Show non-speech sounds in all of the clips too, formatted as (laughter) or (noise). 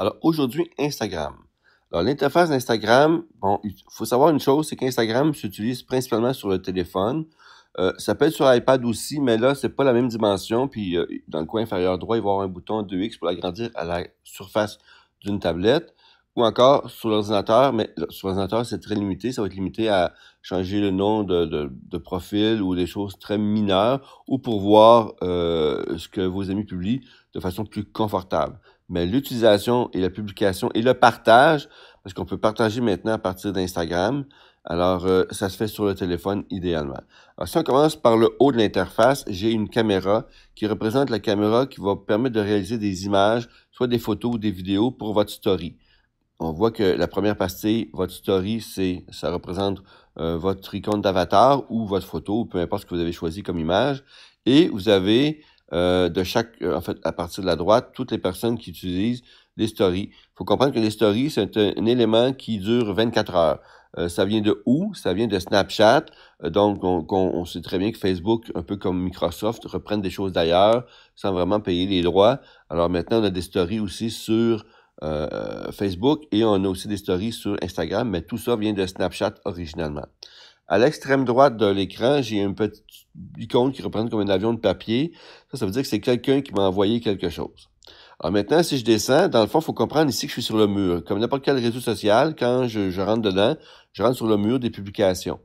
Alors aujourd'hui, Instagram. Alors l'interface d'Instagram, bon, il faut savoir une chose, c'est qu'Instagram s'utilise principalement sur le téléphone. Euh, ça peut être sur iPad aussi, mais là, c'est pas la même dimension. Puis euh, dans le coin inférieur droit, il va y avoir un bouton 2X pour l'agrandir à la surface d'une tablette. Ou encore sur l'ordinateur, mais sur l'ordinateur, c'est très limité. Ça va être limité à changer le nom de, profil ou des choses très mineures ou pour voir euh, ce que vos amis publient de façon plus confortable mais l'utilisation et la publication et le partage, parce qu'on peut partager maintenant à partir d'Instagram. Alors, euh, ça se fait sur le téléphone idéalement. Alors, si on commence par le haut de l'interface, j'ai une caméra qui représente la caméra qui va permettre de réaliser des images, soit des photos ou des vidéos pour votre story. On voit que la première partie, votre story, c'est ça représente euh, votre icône d'avatar ou votre photo, peu importe ce que vous avez choisi comme image. Et vous avez euh, de chaque, euh, en fait, à partir de la droite, toutes les personnes qui utilisent les stories. Il faut comprendre que les stories, c'est un, élément qui dure 24 heures. Euh, ça vient de où? Ça vient de Snapchat. donc, on, sait très bien que Facebook, un peu comme Microsoft, reprennent des choses d'ailleurs sans vraiment payer les droits. Alors maintenant, on a des stories aussi sur Facebook et on a aussi des stories sur Instagram, mais tout ça vient de Snapchat originellement. À l'extrême droite de l'écran, j'ai une petite icône qui représente comme un avion de papier. Ça, ça veut dire que c'est quelqu'un qui m'a envoyé quelque chose. Alors maintenant, si je descends, dans le fond, il faut comprendre ici que je suis sur le mur. Comme n'importe quel réseau social, quand je, rentre dedans, je rentre sur le mur des publications.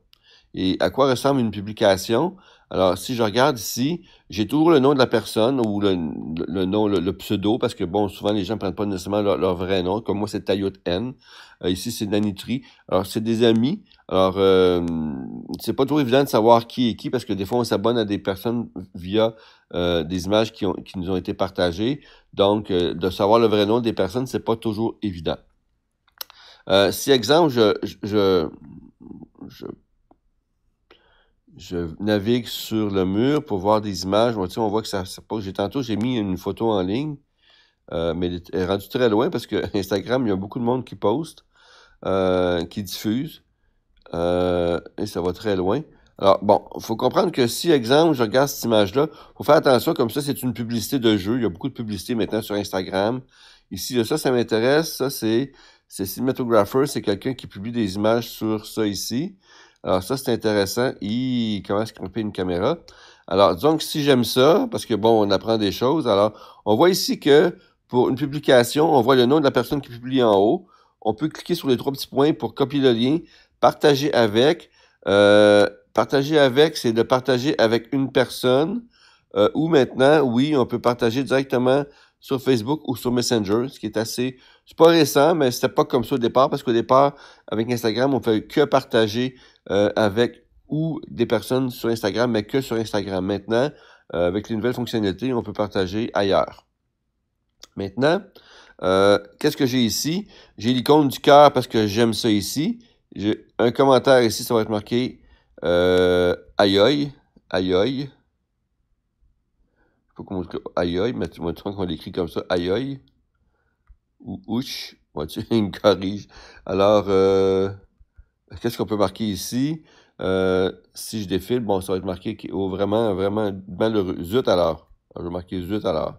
Et à quoi ressemble une publication? Alors, si je regarde ici, j'ai toujours le nom de la personne ou le, nom, le, pseudo, parce que, bon, souvent, les gens ne prennent pas nécessairement leur, vrai nom. Comme moi, c'est Tayote N. Euh, ici, c'est Nanitri. Alors, c'est des amis. Alors, euh, c'est pas toujours évident de savoir qui est qui parce que des fois, on s'abonne à des personnes via euh, des images qui, nous ont été partagées. Donc, euh, de savoir le vrai nom des personnes, c'est pas toujours évident. Euh, si, exemple, je, navigue sur le mur pour voir des images. On, on voit que ça, pose. j'ai Tantôt, j'ai mis une photo en ligne, mais elle est rendue très loin parce que (laughs) Instagram, il y a beaucoup de monde qui poste, qui diffuse. Euh, et ça va très loin. Alors, bon, il faut comprendre que si, exemple, je regarde cette image-là, il faut faire attention, comme ça, c'est une publicité de jeu. Il y a beaucoup de publicités maintenant sur Instagram. Ici, ça, ça m'intéresse. Ça, c'est cinematographer, c'est quelqu'un qui publie des images sur ça ici. Alors, ça, c'est intéressant. Il commence à camper une caméra. Alors, donc, si j'aime ça, parce que, bon, on apprend des choses. Alors, on voit ici que pour une publication, on voit le nom de la personne qui publie en haut. On peut cliquer sur les trois petits points pour copier le lien, Partager avec, euh, partager avec, c'est de partager avec une personne. Euh, ou maintenant, oui, on peut partager directement sur Facebook ou sur Messenger, ce qui est assez. C'est pas récent, mais c'était pas comme ça au départ, parce qu'au départ, avec Instagram, on fait que partager euh, avec ou des personnes sur Instagram, mais que sur Instagram. Maintenant, avec les nouvelles fonctionnalités, on peut partager ailleurs. Maintenant, qu'est-ce que j'ai ici? J'ai l'icône du cœur parce que j'aime ça ici. J'ai un commentaire ici, ça va être marqué euh, aïe aïe, aïe aïe. sais pas comment aïe aïe, mais tu vois qu'on l'écrit comme ça, aïe aïe. Ou ouch, vois-tu, (laughs) me corrige. Alors, euh, qu'est-ce qu'on peut marquer ici? Euh, si je défile, bon, ça va être marqué oh, vraiment, vraiment malheureux. Zut alors. Je vais marquer zut alors.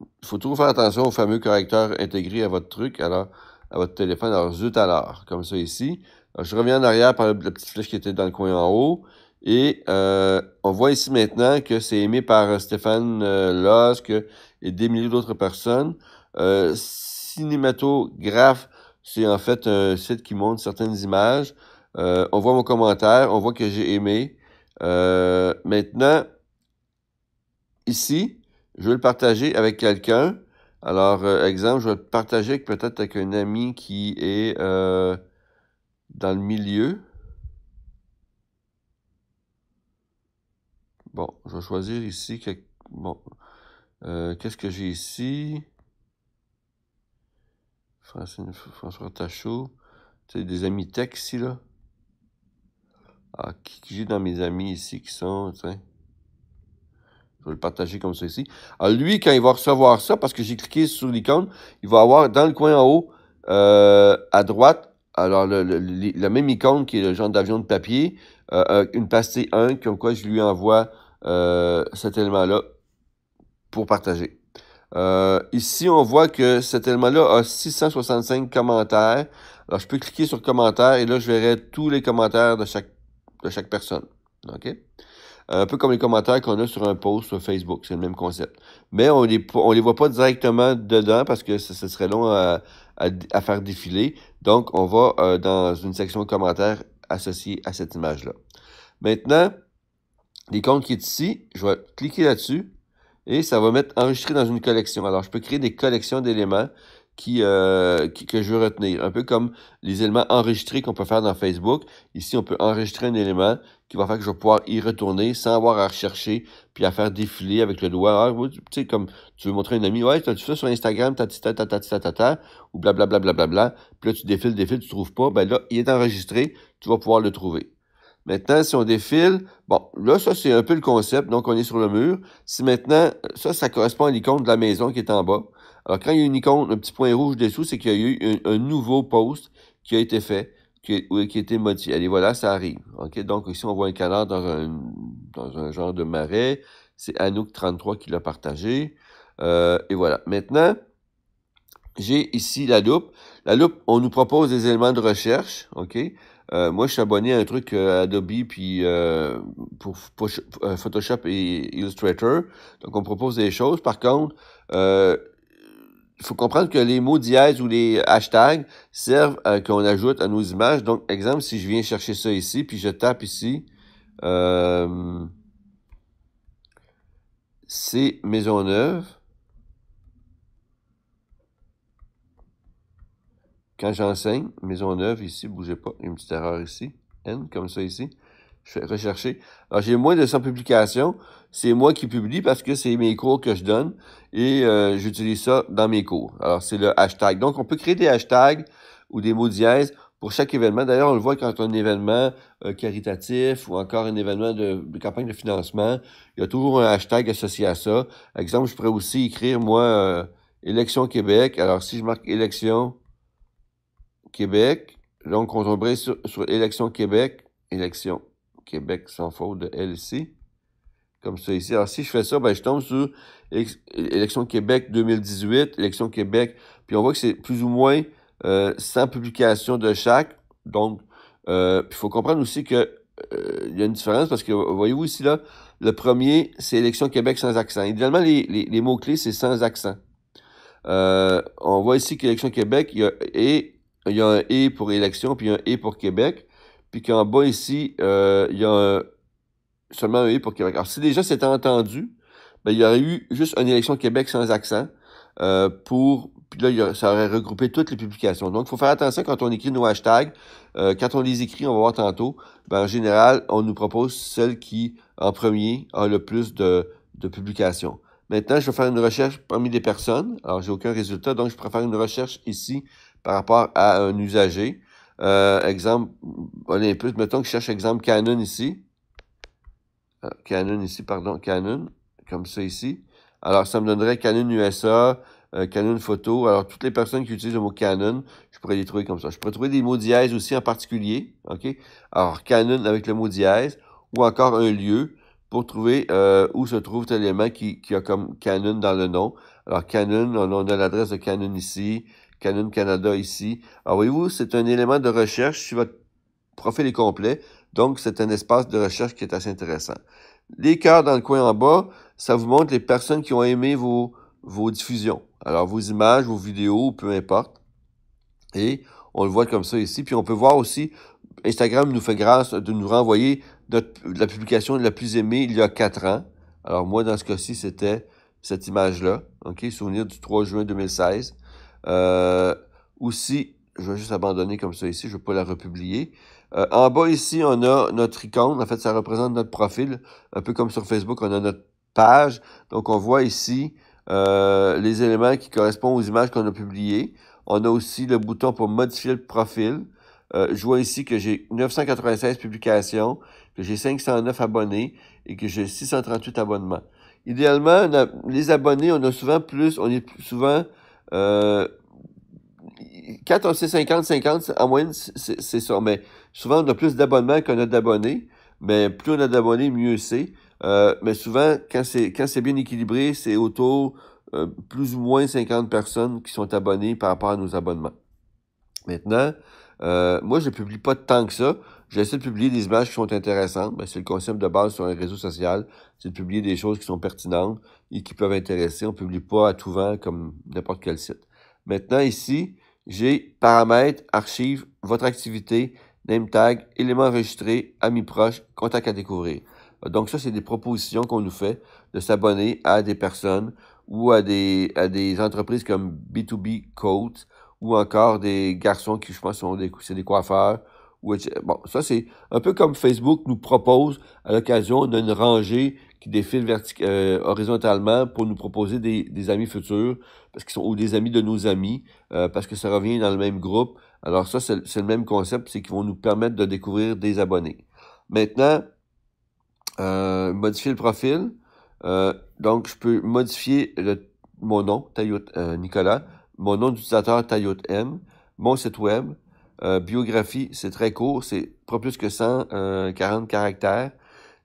Il faut toujours faire attention au fameux correcteur intégré à votre truc. Alors, à votre téléphone. Alors, zut alors, comme ça ici. je reviens en arrière par la petite flèche qui était dans le coin en haut. Et euh, on voit ici maintenant que c'est aimé par euh, Stéphane euh, et des milliers d'autres personnes. Euh, Cinématographe, c'est en fait un site qui montre certaines images. Euh, on voit mon commentaire, on voit que j'ai aimé. maintenant, ici, je vais le partager avec quelqu'un. Alors, euh, exemple, je vais te partager peut-être avec un ami qui est euh, dans le milieu. Bon, je vais choisir ici. Bon, euh, qu'est-ce que j'ai ici? Francine, François Tachot. sais, des amis tech ici, là. Ah, qui, j'ai dans mes amis ici qui sont, tu sais vais le partager comme ça ici. Alors lui, quand il va recevoir ça, parce que j'ai cliqué sur l'icône, il va avoir dans le coin en haut, euh, à droite, alors le, la même icône qui est le genre d'avion de papier, euh, une pastille 1, comme quoi je lui envoie euh, cet élément-là pour partager. Euh, ici, on voit que cet élément-là a 665 commentaires. Alors, je peux cliquer sur commentaires et là, je verrai tous les commentaires de chaque, de chaque personne. OK? Euh, un peu comme les commentaires qu'on a sur un post sur Facebook, c'est le même concept. Mais on les, on les voit pas directement dedans parce que ce serait long à, faire défiler. Donc, on va euh, dans une section commentaires associée à cette image-là. Maintenant, les qui est ici, je vais cliquer là-dessus et ça va mettre enregistré dans une collection. Alors, je peux créer des collections d'éléments. Euh, qui, que je veux retenir. Un peu comme les éléments enregistrés qu'on peut faire dans Facebook. Ici, on peut enregistrer un élément qui va faire que je vais pouvoir y retourner sans avoir à rechercher puis à faire défiler avec le doigt. Ah, tu sais, comme tu veux montrer à un ami, ouais, tu as ça sur Instagram, ta ta ta ta ou blablabla, bla, bla, Puis là, tu défiles, défiles, tu trouves pas. Ben là, il est enregistré, tu vas pouvoir le trouver. Maintenant, si on défile, bon, là, ça, c'est un peu le concept. Donc, on est sur le mur. Si maintenant, ça, ça correspond à l'icône de la maison qui est en bas. Alors, quand il y a une icône, un petit point rouge dessous, c'est qu'il y a eu un, nouveau post qui a été fait, qui, a, été modifié. Allez, voilà, ça arrive. Okay? Donc, ici, on voit un canard dans un, dans un genre de marais. C'est Anouk33 qui l'a partagé. Euh, et voilà. Maintenant, j'ai ici la loupe. La loupe, on nous propose des éléments de recherche, OK? Euh, moi, je suis abonné à un truc euh, Adobe puis pour, pour Photoshop et Illustrator. Donc, on propose des choses. Par contre, il faut comprendre que les mots dièse ou les hashtags servent à qu'on ajoute à nos images. Donc, exemple, si je viens chercher ça ici, puis je tape ici, euh, maison neuve. Quand j'enseigne, maison neuve ici, bougez pas, une petite erreur ici, N, comme ça ici je vais rechercher. Alors, j'ai moins de 100 publications. C'est moi qui publie parce que c'est mes cours que je donne et euh, j'utilise ça dans mes cours. Alors, c'est le hashtag. Donc, on peut créer des hashtags ou des mots dièse pour chaque événement. D'ailleurs, on le voit quand on un événement euh, caritatif ou encore un événement de, campagne de financement, il y a toujours un hashtag associé à ça. exemple, je pourrais aussi écrire, moi, euh, Élection Québec. Alors, si je marque Élection Québec, donc on tomberait sur, sur Élection Québec, Élection Québec sans faute de LC. Comme ça ici. Alors si je fais ça, ben, je tombe sur élection Québec 2018, élection Québec. Puis on voit que c'est plus ou moins euh, 100 de chaque. Donc, euh, il faut comprendre aussi que euh, il y a une différence parce que, voyez-vous ici, là, le premier, c'est Élection Québec sans accent. Idéalement, les, les, mots-clés, c'est sans accent. Euh, on voit ici qu'Élection Québec, il y a et, il y a un et pour élection, puis un et pour Québec puis qu'en bas ici, euh, il y a seulement un « I pour Québec. Alors, si déjà c'était entendu, ben, il y aurait eu juste une élection Québec sans accent euh, pour... Puis là, il y ça aurait regroupé toutes les publications. Donc, il faut faire attention quand on écrit nos hashtags. Euh, quand on les écrit, on va voir tantôt, ben, en général, on nous propose celle qui, en premier, a le plus de, de publications. Maintenant, je vais faire une recherche parmi des personnes. Alors, j'ai aucun résultat, donc je préfère une recherche ici par rapport à un usager. Euh, exemple plus mettons que je cherche exemple Canon ici. Euh, Canon ici, pardon, Canon, comme ça ici. Alors, ça me donnerait Canon USA, euh, Canon Photo. Alors, toutes les personnes qui utilisent le mot Canon, je pourrais les trouver comme ça. Je pourrais trouver des mots dièse aussi en particulier. OK? Alors, Canon avec le mot dièse ou encore un lieu pour trouver euh, où se trouve l'élément qui, qui a comme Canon dans le nom. Alors, Canon, on a l'adresse de Canon ici. Canon Canada ici. Alors, voyez-vous, c'est un élément de recherche si votre profil est complet. Donc, c'est un espace de recherche qui est assez intéressant. Les cœurs dans le coin en bas, ça vous montre les personnes qui ont aimé vos, vos diffusions. Alors, vos images, vos vidéos, peu importe. Et on le voit comme ça ici. Puis, on peut voir aussi, Instagram nous fait grâce de nous renvoyer la publication la plus aimée il y a quatre ans. Alors, moi, dans ce cas-ci, c'était cette image-là. OK? Souvenir du 3 juin 2016. Euh, aussi, je vais juste abandonner comme ça ici, je ne vais pas la republier. Euh, en bas ici, on a notre icône. En fait, ça représente notre profil. Un peu comme sur Facebook, on a notre page. Donc, on voit ici euh, les éléments qui correspondent aux images qu'on a publiées. On a aussi le bouton pour modifier le profil. je vois ici que j'ai 996 publications, que j'ai 509 abonnés et que j'ai 638 abonnements. Idéalement, les abonnés, on a souvent plus, on est souvent quand on sait 50, 50, en moyenne, c'est ça. Mais souvent, on a plus d'abonnements qu'on a d'abonnés. Mais plus on a d'abonnés, mieux c'est. Euh, mais souvent, quand c'est bien équilibré, c'est autour euh, plus ou moins 50 personnes qui sont abonnées par rapport à nos abonnements. Maintenant, euh, moi, je ne publie pas tant que ça. J'essaie de publier des images qui sont intéressantes. Ben, c'est le concept de base sur un réseau social. C'est de publier des choses qui sont pertinentes et qui peuvent intéresser. On ne publie pas à tout vent comme n'importe quel site. Maintenant, ici, j'ai paramètres, archives, votre activité, name tag, éléments enregistrés, amis proches, contacts à découvrir. Donc ça, c'est des propositions qu'on nous fait de s'abonner à des personnes ou à des, à des entreprises comme B2B Coat ou encore des garçons qui, je pense, sont des, des coiffeurs bon, ça, c'est un peu comme Facebook nous propose à l'occasion d'une rangée qui défile euh, horizontalement pour nous proposer des, des amis futurs parce qu'ils sont ou des amis de nos amis euh, parce que ça revient dans le même groupe. Alors ça, c'est le même concept, c'est qu'ils vont nous permettre de découvrir des abonnés. Maintenant, euh, modifier le profil. Euh, donc, je peux modifier le, mon nom, Tayout, Nicolas, mon nom d'utilisateur Tayout M, mon site web, euh, biographie, c'est très court, c'est pas plus que 140 euh, caractères.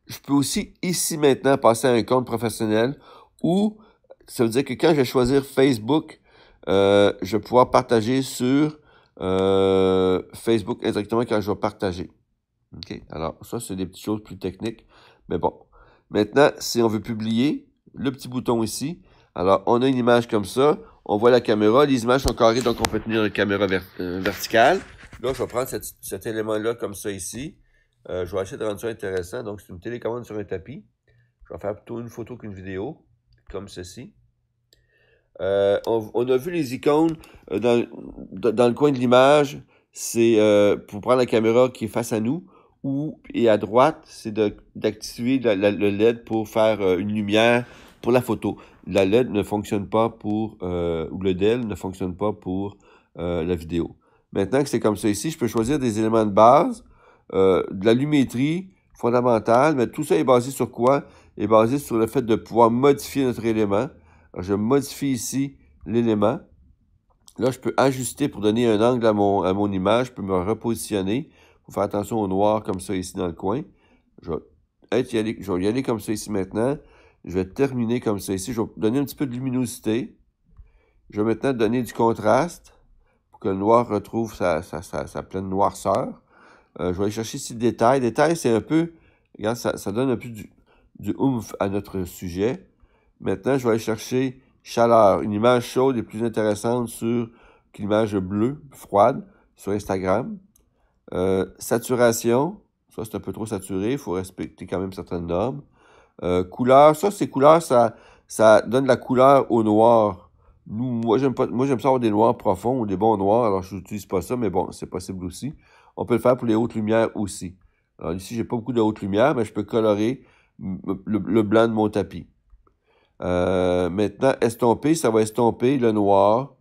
Je peux aussi ici maintenant passer à un compte professionnel où ça veut dire que quand je vais choisir Facebook, euh, je vais pouvoir partager sur Facebook exactement quand je vais partager. OK? Alors, ça, c'est des petites choses plus techniques. Mais bon. Maintenant, si on veut publier, le petit bouton ici. Alors, on a une image comme ça. On voit la caméra. Les images sont carrées, donc on peut tenir une caméra verticale là, je vais prendre cet élément-là comme ça ici. Euh, je vais essayer de rendre ça intéressant. Donc, c'est une télécommande sur un tapis. Je vais faire plutôt une photo qu'une vidéo, comme ceci. Euh, on, a vu les icônes euh, dans, le coin de l'image. C'est pour prendre la caméra qui est face à nous. Ou, et à droite, c'est d'activer le LED pour faire une lumière pour la photo. La LED ne fonctionne pas pour, ou le DEL ne fonctionne pas pour la vidéo. Maintenant que c'est comme ça ici, je peux choisir des éléments de base, euh, de la lumétrie fondamentale, mais tout ça est basé sur quoi? Est basé sur le fait de pouvoir modifier notre élément. je modifie ici l'élément. Là, je peux ajuster pour donner un angle à mon, à mon image. Je peux me repositionner. Il faut faire attention au noir comme ça ici dans le coin. Je je vais y aller comme ça ici maintenant. Je vais terminer comme ça ici. Je vais donner un petit peu de luminosité. Je vais maintenant donner du contraste que le noir retrouve sa, pleine noirceur. Euh, je vais aller chercher ici le détail. Détail, c'est un peu, regarde, ça, donne un peu du, du oomph à notre sujet. Maintenant, je vais aller chercher chaleur, une image chaude est plus intéressante sur qu'une image bleue, froide, sur Instagram. Euh, saturation, ça c'est un peu trop saturé, il faut respecter quand même certaines normes. Euh, couleur, ça ces couleurs, ça, ça donne la couleur au noir moi, j'aime moi, j'aime ça avoir des noirs profonds ou des bons noirs, alors je n'utilise pas ça, mais bon, c'est possible aussi. On peut le faire pour les hautes lumières aussi. Alors ici, j'ai pas beaucoup de hautes lumières, mais je peux colorer le, blanc de mon tapis. Euh, maintenant, estomper, ça va estomper le noir,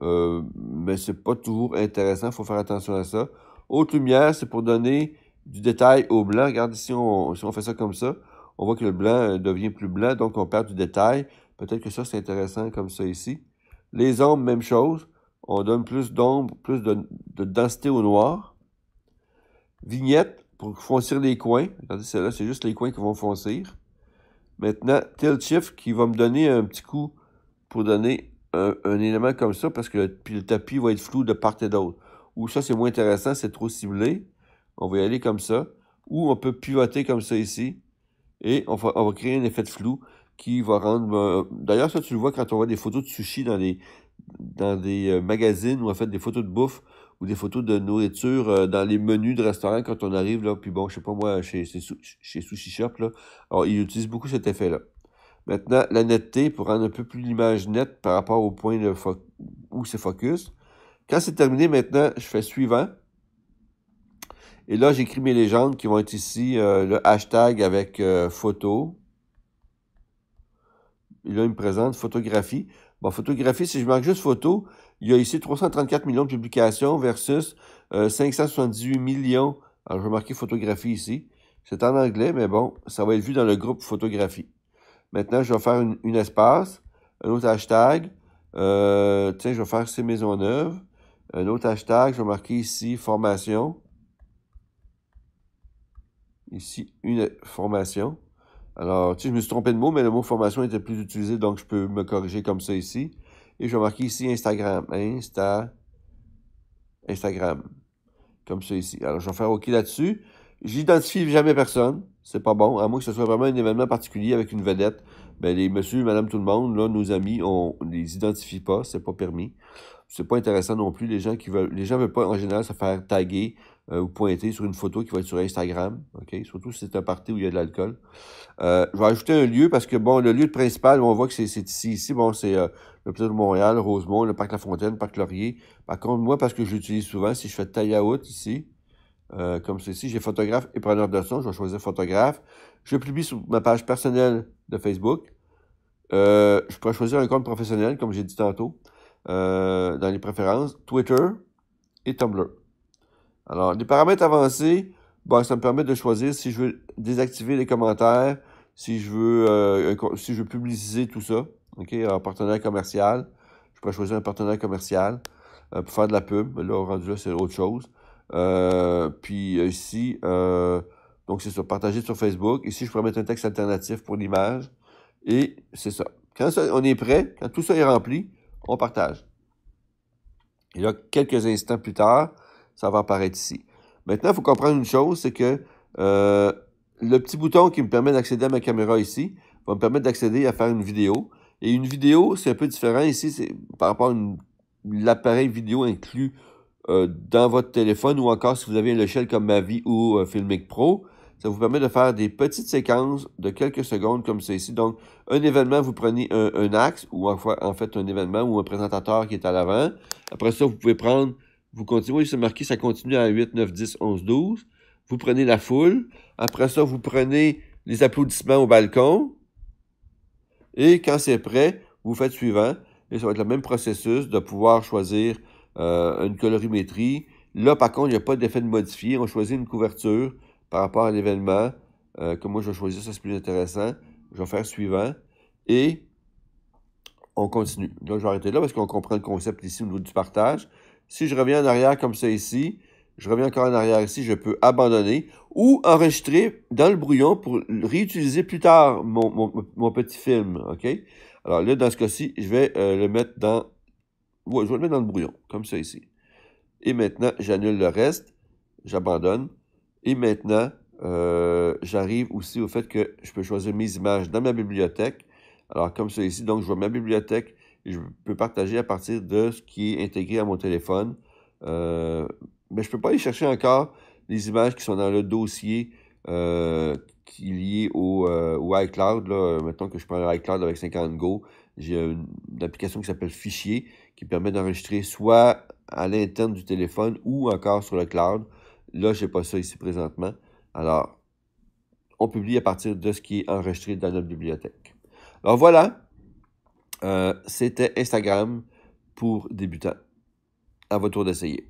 mais euh, mais c'est pas toujours intéressant, il faut faire attention à ça. Haute lumière, c'est pour donner du détail au blanc. Regarde, si si on fait ça comme ça, on voit que le blanc devient plus blanc, donc on perd du détail. Peut-être que ça, c'est intéressant comme ça ici. Les ombres, même chose. On donne plus d'ombre, plus de, densité au noir. Vignette, pour foncir les coins. Regardez, celle-là, c'est juste les coins qui vont foncir. Maintenant, tilt shift qui va me donner un petit coup pour donner un, élément comme ça, parce que le, tapis va être flou de part et d'autre. Ou ça, c'est moins intéressant, c'est trop ciblé. On va y aller comme ça. Ou on peut pivoter comme ça ici. Et on va créer un effet de flou qui va rendre... Ben, d'ailleurs, ça, tu le vois quand on voit des photos de sushi dans des, dans des euh, magazines ou en fait des photos de bouffe ou des photos de nourriture euh, dans les menus de restaurants quand on arrive, là, puis bon, je sais pas moi, chez, chez, Sushi Shop, là, alors, ils utilisent beaucoup cet effet-là. Maintenant, la netteté, pour rendre un peu plus l'image nette par rapport au point où c'est focus. Quand c'est terminé, maintenant, je fais suivant. Et là, j'écris mes légendes qui vont être ici, euh, le hashtag avec photo. Et là, il me présente photographie. Bon, photographie, si je marque juste photo, il y a ici 334 millions de publications versus 578 euh, millions. Alors, je vais marquer photographie ici. C'est en anglais, mais bon, ça va être vu dans le groupe photographie. Maintenant, je vais faire une, espace, un autre hashtag. Euh, tiens, je vais faire ces maisons neuves. Un autre hashtag, je vais marquer ici formation. Ici, une formation. Alors, tu sais, je me suis trompé de mot, mais le mot formation était plus utilisé, donc je peux me corriger comme ça ici. Et je vais marquer ici Instagram. Insta. Instagram. Comme ça ici. Alors, je vais faire OK là-dessus. J'identifie jamais personne. C'est pas bon. À moins que ce soit vraiment un événement particulier avec une vedette. Ben, les monsieur, madame, tout le monde, nos amis, on ne les identifie pas. C'est pas permis. C'est pas intéressant non plus. Les gens qui veulent, les gens veulent pas, en général, se faire taguer vous euh, pointer sur une photo qui va être sur Instagram, OK? Surtout si c'est un party où il y a de l'alcool. Euh, je vais ajouter un lieu parce que, bon, le lieu principal, on voit que c'est ici, ici, bon, c'est euh, le Plateau de Montréal, Rosemont, le Parc La Fontaine, le Parc Laurier. Par contre, moi, parce que je l'utilise souvent, si je fais taille à haute ici, comme ceci, j'ai photographe et preneur de son, je vais choisir photographe. Je publie sur ma page personnelle de Facebook. je pourrais choisir un compte professionnel, comme j'ai dit tantôt, dans les préférences, Twitter et Tumblr. Alors, les paramètres avancés, ben, ça me permet de choisir si je veux désactiver les commentaires, si je veux, euh, si je veux publiciser tout ça. OK, un partenaire commercial. Je pourrais choisir un partenaire commercial euh, pour faire de la pub. Là, au rendu là, c'est autre chose. Euh, puis ici, donc c'est ça, partager sur Facebook. Ici, je pourrais mettre un texte alternatif pour l'image. Et c'est ça. Quand ça, on est prêt, quand tout ça est rempli, on partage. Et là, quelques instants plus tard, ça va apparaître ici. Maintenant, il faut comprendre une chose, c'est que euh, le petit bouton qui me permet d'accéder à ma caméra ici va me permettre d'accéder à faire une vidéo. Et une vidéo, c'est un peu différent ici c'est par rapport à l'appareil vidéo inclus euh, dans votre téléphone ou encore si vous avez une échelle comme Mavi ou euh, Filmic Pro. Ça vous permet de faire des petites séquences de quelques secondes comme ça ici. Donc, un événement, vous prenez un axe ou en fait un événement ou un présentateur qui est à l'avant. Après ça, vous pouvez prendre vous continuez, se marqué, ça continue à 8, 9, 10, 11, 12. Vous prenez la foule. Après ça, vous prenez les applaudissements au balcon. Et quand c'est prêt, vous faites suivant. Et ça va être le même processus de pouvoir choisir euh, une colorimétrie. Là, par contre, il n'y a pas d'effet de modifier. On choisit une couverture par rapport à l'événement. Euh, que moi, je vais choisir ça, c'est plus intéressant. Je vais faire suivant. Et on continue. donc je vais arrêter là parce qu'on comprend le concept ici au niveau du partage. Si je reviens en arrière comme ça ici, je reviens encore en arrière ici, je peux abandonner ou enregistrer dans le brouillon pour réutiliser plus tard mon, petit film, OK? Alors là, dans ce cas-ci, je vais euh, le mettre dans... je vais le mettre dans le brouillon, comme ça ici. Et maintenant, j'annule le reste, j'abandonne. Et maintenant, euh, j'arrive aussi au fait que je peux choisir mes images dans ma bibliothèque. Alors, comme ça ici, donc je vois ma bibliothèque, je peux partager à partir de ce qui est intégré à mon téléphone. Euh, mais je ne peux pas aller chercher encore les images qui sont dans le dossier euh, qui est lié euh, au, iCloud. Là. Mettons que je prends iCloud avec 50 Go. J'ai une, une, application qui s'appelle Fichier qui permet d'enregistrer soit à l'interne du téléphone ou encore sur le cloud. Là, je n'ai pas ça ici présentement. Alors, on publie à partir de ce qui est enregistré dans notre bibliothèque. Alors voilà, euh, c'était Instagram pour débutants. À votre tour d'essayer.